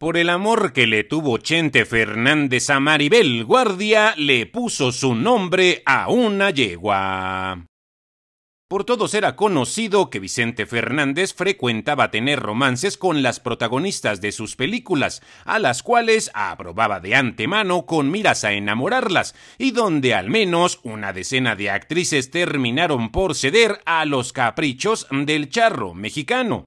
Por el amor que le tuvo Chente Fernández a Maribel Guardia, le puso su nombre a una yegua. Por todos era conocido que Vicente Fernández frecuentaba tener romances con las protagonistas de sus películas, a las cuales aprobaba de antemano con miras a enamorarlas, y donde al menos una decena de actrices terminaron por ceder a los caprichos del charro mexicano.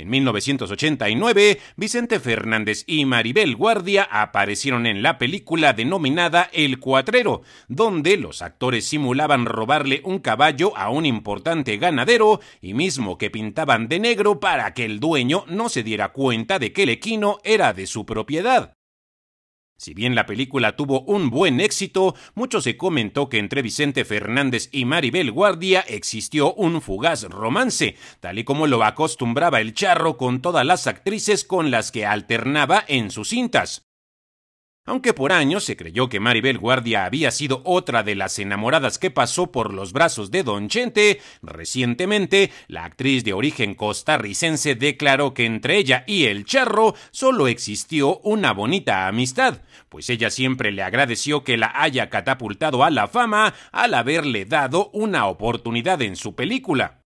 En 1989, Vicente Fernández y Maribel Guardia aparecieron en la película denominada El Cuatrero, donde los actores simulaban robarle un caballo a un importante ganadero y mismo que pintaban de negro para que el dueño no se diera cuenta de que el equino era de su propiedad. Si bien la película tuvo un buen éxito, mucho se comentó que entre Vicente Fernández y Maribel Guardia existió un fugaz romance, tal y como lo acostumbraba el charro con todas las actrices con las que alternaba en sus cintas. Aunque por años se creyó que Maribel Guardia había sido otra de las enamoradas que pasó por los brazos de Don Chente, recientemente la actriz de origen costarricense declaró que entre ella y el charro solo existió una bonita amistad, pues ella siempre le agradeció que la haya catapultado a la fama al haberle dado una oportunidad en su película.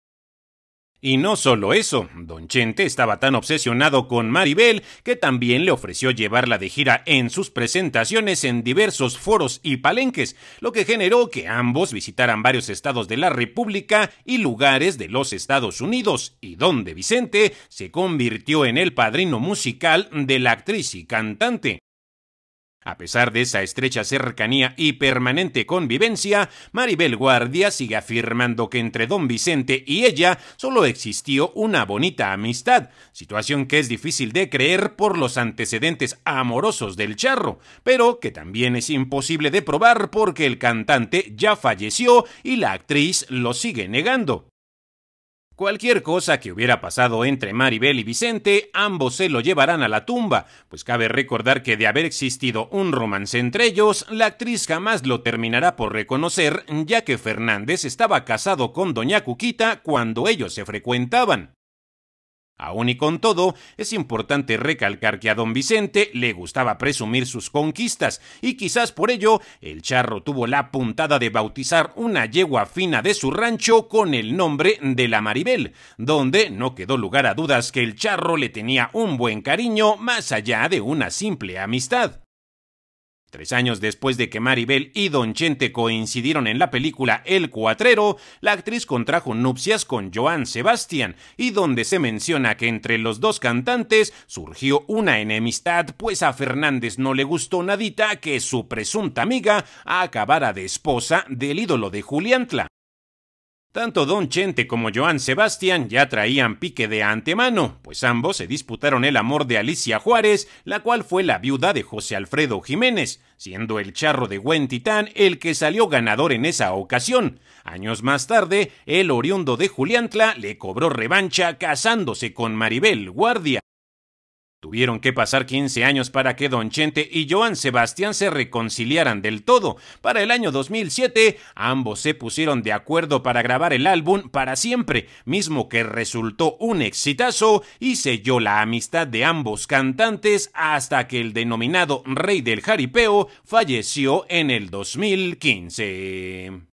Y no solo eso, don Chente estaba tan obsesionado con Maribel que también le ofreció llevarla de gira en sus presentaciones en diversos foros y palenques, lo que generó que ambos visitaran varios estados de la República y lugares de los Estados Unidos, y donde Vicente se convirtió en el padrino musical de la actriz y cantante. A pesar de esa estrecha cercanía y permanente convivencia, Maribel Guardia sigue afirmando que entre don Vicente y ella solo existió una bonita amistad, situación que es difícil de creer por los antecedentes amorosos del charro, pero que también es imposible de probar porque el cantante ya falleció y la actriz lo sigue negando. Cualquier cosa que hubiera pasado entre Maribel y Vicente, ambos se lo llevarán a la tumba, pues cabe recordar que de haber existido un romance entre ellos, la actriz jamás lo terminará por reconocer, ya que Fernández estaba casado con Doña Cuquita cuando ellos se frecuentaban. Aún y con todo, es importante recalcar que a don Vicente le gustaba presumir sus conquistas, y quizás por ello el charro tuvo la puntada de bautizar una yegua fina de su rancho con el nombre de la Maribel, donde no quedó lugar a dudas que el charro le tenía un buen cariño más allá de una simple amistad. Tres años después de que Maribel y Don Chente coincidieron en la película El Cuatrero, la actriz contrajo nupcias con Joan Sebastián, y donde se menciona que entre los dos cantantes surgió una enemistad, pues a Fernández no le gustó nadita que su presunta amiga acabara de esposa del ídolo de Juliantla. Tanto Don Chente como Joan Sebastián ya traían pique de antemano, pues ambos se disputaron el amor de Alicia Juárez, la cual fue la viuda de José Alfredo Jiménez, siendo el charro de buen titán el que salió ganador en esa ocasión. Años más tarde, el oriundo de Juliantla le cobró revancha casándose con Maribel Guardia. Tuvieron que pasar 15 años para que Don Chente y Joan Sebastián se reconciliaran del todo. Para el año 2007, ambos se pusieron de acuerdo para grabar el álbum Para Siempre, mismo que resultó un exitazo y selló la amistad de ambos cantantes hasta que el denominado Rey del Jaripeo falleció en el 2015.